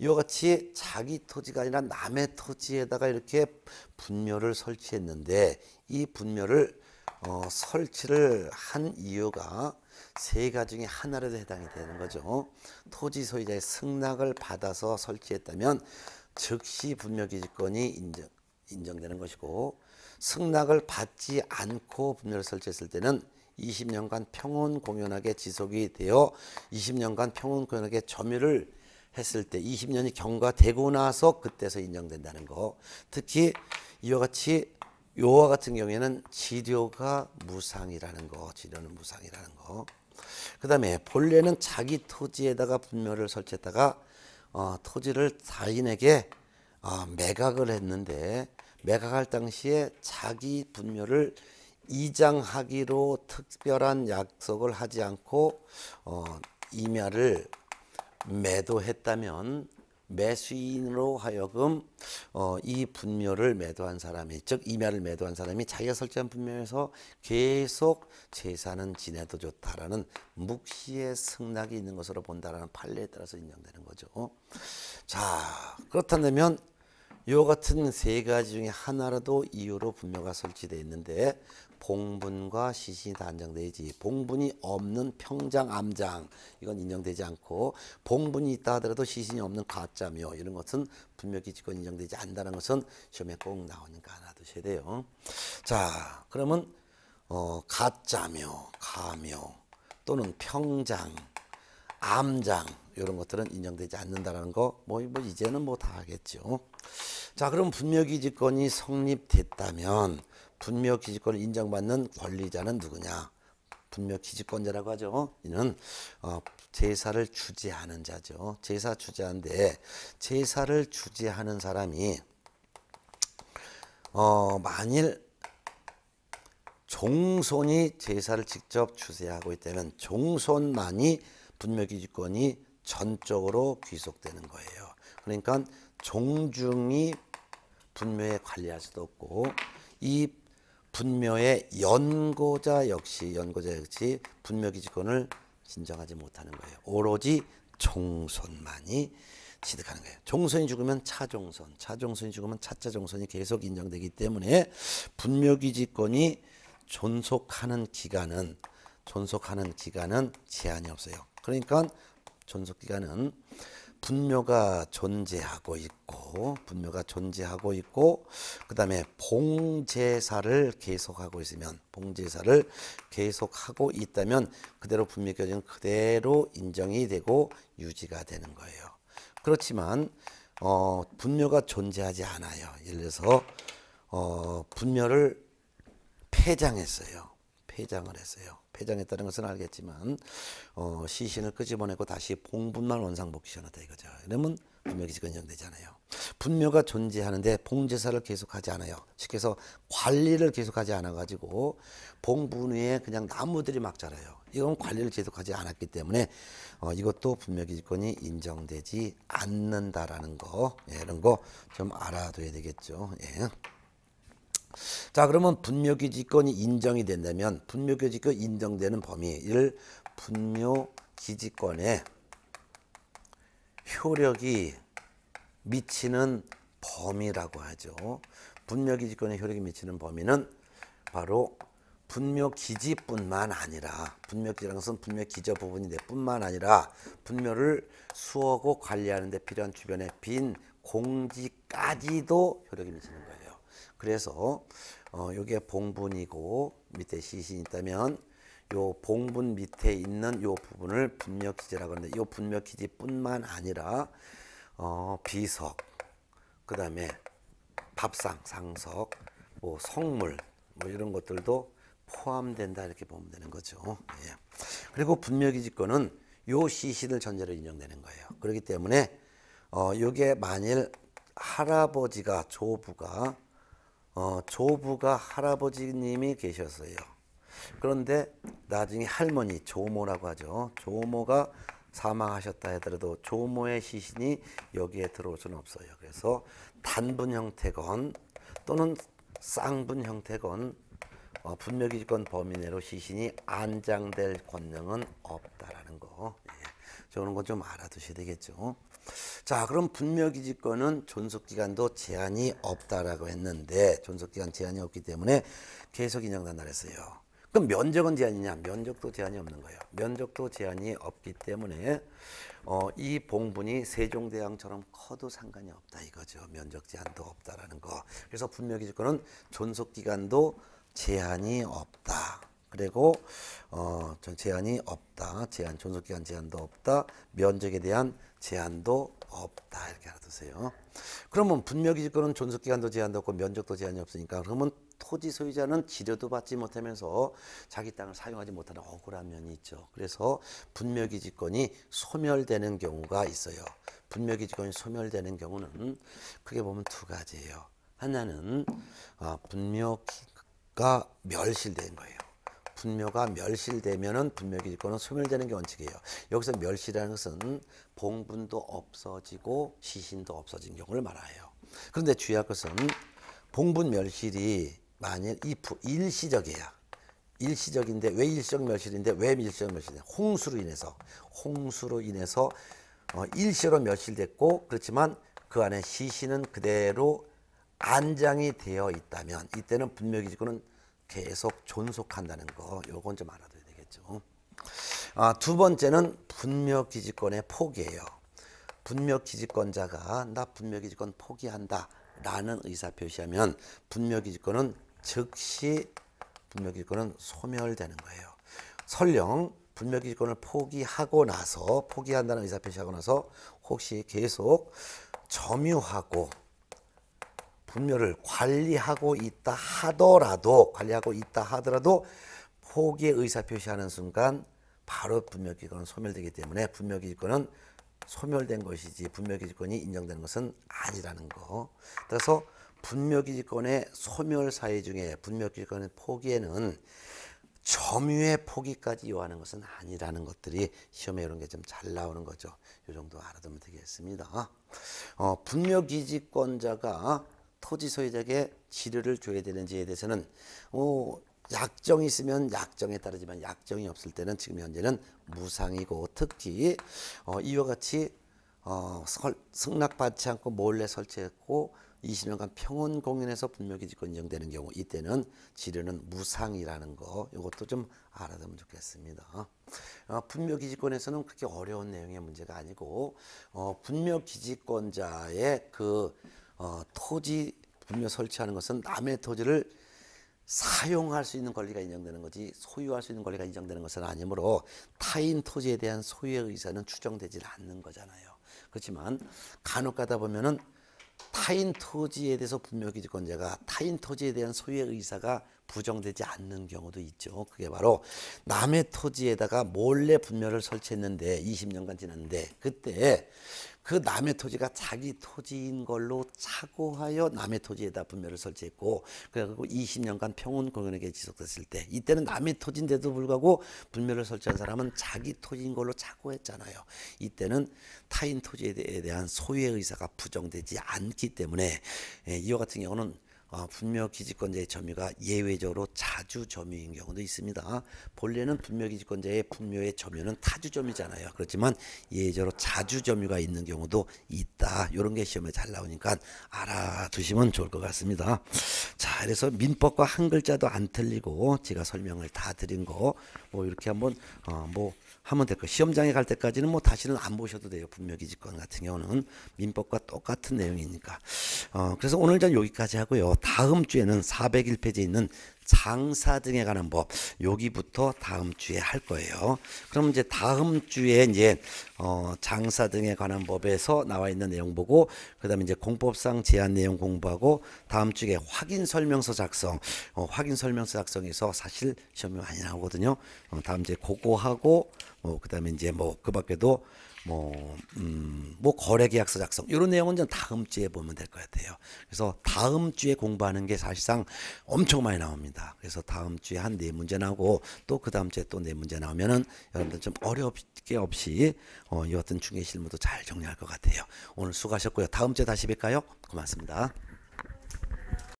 이와 같이 자기 토지가 아니라 남의 토지에다가 이렇게 분묘를 설치했는데 이 분묘를 어, 설치를 한 이유가 세 가지 중에 하나라도 해당이 되는 거죠. 토지 소유자의 승낙을 받아서 설치했다면 즉시 분묘기지권이 인정, 인정되는 것이고 승낙을 받지 않고 분묘를 설치했을 때는 20년간 평온 공연하게 지속이 되어 20년간 평온 공연하게 점유를 했을 때 20년이 경과되고 나서 그때서 인정된다는 거. 특히 이와 같이 요와 같은 경우에는 지료가 무상이라는 거, 지료는 무상이라는 거. 그 다음에 본래는 자기 토지에다가 분묘를 설치했다가 어, 토지를 자인에게 어, 매각을 했는데 매각할 당시에 자기 분묘를 이장하기로 특별한 약속을 하지 않고 어, 임야를 매도했다면 매수인으로 하여금 어, 이 분묘를 매도한 사람이 즉 임야를 매도한 사람이 자기가 설치한 분묘에서 계속 제사는 지내도 좋다라는 묵시의 승낙이 있는 것으로 본다라는 판례에 따라서 인정되는 거죠. 자 그렇다면 이와 같은 세 가지 중에 하나라도 이유로 분묘가 설치되어 있는데 봉분과 시신이 안정되지 봉분이 없는 평장 암장 이건 인정되지 않고 봉분이 있다 하더라도 시신이 없는 가짜묘 이런 것은 분묘기 직권 인정되지 않다는 것은 시험에 꼭 나오니까 알아두셔야 돼요. 자 그러면 어, 가짜묘, 가묘 또는 평장, 암장 이런 것들은 인정되지 않는다라는 거뭐 뭐 이제는 뭐 다 하겠죠. 자 그럼 분묘기 직권이 성립됐다면 분묘 기지권을 인정받는 권리자는 누구냐? 분묘 기지권자라고 하죠. 이는 어, 제사를 주재하는 자죠. 제사 주재한데 제사를 주재하는 사람이 어, 만일 종손이 제사를 직접 주재하고 있다면 종손만이 분묘 기지권이 전적으로 귀속되는 거예요. 그러니까 종중이 분묘에 관리할 수도 없고 이 분묘의 연고자 역시 연고자 역시 분묘 기지권을 진정하지 못하는 거예요. 오로지 종손만이 취득하는 거예요. 종손이 죽으면 차종손, 차종손이 죽으면 차차종손이 계속 인정되기 때문에 분묘기지권이 존속하는 기간은 존속하는 기간은 제한이 없어요. 그러니까 존속 기간은 분묘가 존재하고 있고 분묘가 존재하고 있고 그다음에 봉제사를 계속하고 있으면 봉제사를 계속하고 있다면 그대로 분묘교는 그대로 인정이 되고 유지가 되는 거예요. 그렇지만 어, 분묘가 존재하지 않아요. 예를 들어서 어, 분묘를 폐장했어요. 폐장을 했어요. 폐장했다는 것은 알겠지만 어, 시신을 끄집어내고 다시 봉분만 원상복귀시켜다 이거죠. 이러면 분묘기 건정되잖아요. 분묘가 존재하는데 봉제사를 계속하지 않아요. 쉽게 해서 관리를 계속하지 않아가지고 봉분위에 그냥 나무들이 막 자라요. 이건 관리를 계속하지 않았기 때문에 어, 이것도 분묘기지권이 인정되지 않는다라는 거 예, 이런 거 좀 알아둬야 되겠죠. 예. 자 그러면 분묘기지권이 인정이 된다면 분묘기지권 인정되는 범위를 분묘기지권의 효력이 미치는 범위라고 하죠. 분묘기지권의 효력이 미치는 범위는 바로 분묘기지뿐만 아니라 분묘기지라는 것은 분묘기저 부분인데 뿐만 아니라 분묘를 수호고 하 관리하는 데 필요한 주변의 빈 공지까지도 효력이 미치는 거예요. 그래서 어, 요게 봉분이고 밑에 시신이 있다면 요 봉분 밑에 있는 요 부분을 분묘기지라고 하는데 요 분묘기지뿐만 아니라 어, 비석 그 다음에 밥상 상석 뭐 성물 뭐 이런 것들도 포함된다 이렇게 보면 되는 거죠. 예. 그리고 분묘기지권은 요 시신을 전제로 인정되는 거예요. 그렇기 때문에 어, 요게 만일 할아버지가 조부가 어, 조부가 할아버지님이 계셨어요. 그런데 나중에 할머니 조모라고 하죠. 조모가 사망하셨다 하더라도 조모의 시신이 여기에 들어올 수는 없어요. 그래서 단분 형태건 또는 쌍분 형태건 어, 분묘기지 범위 내로 시신이 안장될 권능은 없다라는 거. 예. 저런 건좀 알아두셔야 되겠죠. 자, 그럼 분묘기지권은 존속기간도 제한이 없다라고 했는데 존속기간 제한이 없기 때문에 계속 인정된다 그랬어요. 그럼 면적은 제한이냐? 면적도 제한이 없는 거예요. 면적도 제한이 없기 때문에 어, 이 봉분이 세종대왕처럼 커도 상관이 없다 이거죠. 면적 제한도 없다라는 거. 그래서 분묘기지권은 존속기간도 제한이 없다. 그리고 어, 제한이 없다. 제한 존속기간 제한도 없다. 면적에 대한 제한도 없다 이렇게 알아두세요. 그러면 분묘기 직권은 존속 기간도 제한도 없고 면적도 제한이 없으니까 그러면 토지 소유자는 지료도 받지 못하면서 자기 땅을 사용하지 못하는 억울한 면이 있죠. 그래서 분묘기 직권이 소멸되는 경우가 있어요. 분묘기 직권이 소멸되는 경우는 크게 보면 두 가지예요. 하나는 아, 분묘가 멸실된 거예요. 분묘가 멸실되면은 분묘기 직권은 소멸되는 게 원칙이에요. 여기서 멸실이라는 것은 봉분도 없어지고 시신도 없어진 경우를 말해요. 그런데 주의할 것은 봉분 멸실이 만일 이 일시적이야. 일시적인데 왜 일시적 멸실인데 왜 일시적 멸실이냐? 홍수로 인해서 홍수로 인해서 어, 일시로 멸실됐고 그렇지만 그 안에 시신은 그대로 안장이 되어 있다면 이때는 분묘기지권은 계속 존속한다는 거 요건 좀 알아둬야 되겠죠. 아, 두 번째는 분묘 기지권의 포기예요. 분묘 기지권자가 나 분묘 기지권 포기한다 라는 의사 표시하면 분묘 기지권은 즉시 분묘 기지권은 소멸되는 거예요. 설령 분묘 기지권을 포기하고 나서 포기한다는 의사 표시하고 나서 혹시 계속 점유하고 분묘를 관리하고 있다 하더라도 관리하고 있다 하더라도 포기의 사 표시하는 순간 바로 분묘기권은 소멸되기 때문에 분묘기권은 소멸된 것이지 분묘기권이 인정되는 것은 아니라는 거. 따라서 분묘기권의 소멸 사유 중에 분묘기권의 포기에는 점유의 포기까지 요하는 것은 아니라는 것들이 시험에 이런 게 좀 잘 나오는 거죠. 이 정도 알아두면 되겠습니다. 어, 분묘기지권자가 토지 소유자에게 치료를 줘야 되는지에 대해서는 어, 약정이 있으면 약정에 따르지만 약정이 없을 때는 지금 현재는 무상이고 특히 어, 이와 같이 어, 설, 승낙받지 않고 몰래 설치했고 20년간 평온 공연에서 분묘기지권 인정되는 경우 이때는 치료는 무상이라는 거 이것도 좀 알아두면 좋겠습니다. 어, 분묘기지권에서는 그렇게 어려운 내용의 문제가 아니고 어, 분묘기지권자의 그 어, 토지 분묘 설치하는 것은 남의 토지를 사용할 수 있는 권리가 인정되는 거지 소유할 수 있는 권리가 인정되는 것은 아니므로 타인 토지에 대한 소유의 의사는 추정되질 않는 거잖아요. 그렇지만 간혹 가다 보면은 타인 토지에 대해서 분묘기지권자가 타인 토지에 대한 소유의 의사가 부정되지 않는 경우도 있죠. 그게 바로 남의 토지에다가 몰래 분묘를 설치했는데 20년간 지났는데 그때 그 남의 토지가 자기 토지인 걸로 착오하여 남의 토지에다 분묘를 설치했고 그래가지고 20년간 평온 공연에게 지속됐을 때 이때는 남의 토지인데도 불구하고 분묘를 설치한 사람은 자기 토지인 걸로 착오했잖아요. 이때는 타인 토지에 대한 소유의 의사가 부정되지 않기 때문에 예, 이와 같은 경우는 아, 분묘 기지권자의 점유가 예외적으로 자주 점유인 경우도 있습니다. 본래는 분묘 기지권자의 분묘의 점유는 타주 점유잖아요. 그렇지만 예외적으로 자주 점유가 있는 경우도 있다. 이런 게 시험에 잘 나오니까 알아두시면 좋을 것 같습니다. 자, 그래서 민법과 한 글자도 안 틀리고 제가 설명을 다 드린 거뭐 이렇게 한번 어, 뭐 하면 될 거예요. 시험장에 갈 때까지는 뭐 다시는 안 보셔도 돼요. 분묘기지권 같은 경우는 민법과 똑같은 내용이니까. 어, 그래서 오늘 전 여기까지 하고요. 다음 주에는 401페이지에 있는 장사 등에 관한 법 여기부터 다음 주에 할 거예요. 그럼 이제 다음 주에 이제 어 장사 등에 관한 법에서 나와 있는 내용 보고 그다음에 이제 공법상 제한 내용 공부하고 다음 주에 확인 설명서 작성 어 확인 설명서 작성에서 사실 시험이 많이 나오거든요. 어 다음 주에 그거 하고 뭐 그다음에 이제 뭐 그 밖에도 뭐, 음, 뭐 거래 계약서 작성 이런 내용은 좀 다음 주에 보면 될 것 같아요. 그래서 다음 주에 공부하는 게 사실상 엄청 많이 나옵니다. 그래서 다음 주에 한 네 문제 나오고 또 그 다음 주에 또 네 문제 나오면은 여러분들 좀 어렵게 없이 어, 이 어떤 중개 실무도 잘 정리할 것 같아요. 오늘 수고하셨고요. 다음 주에 다시 뵐까요? 고맙습니다.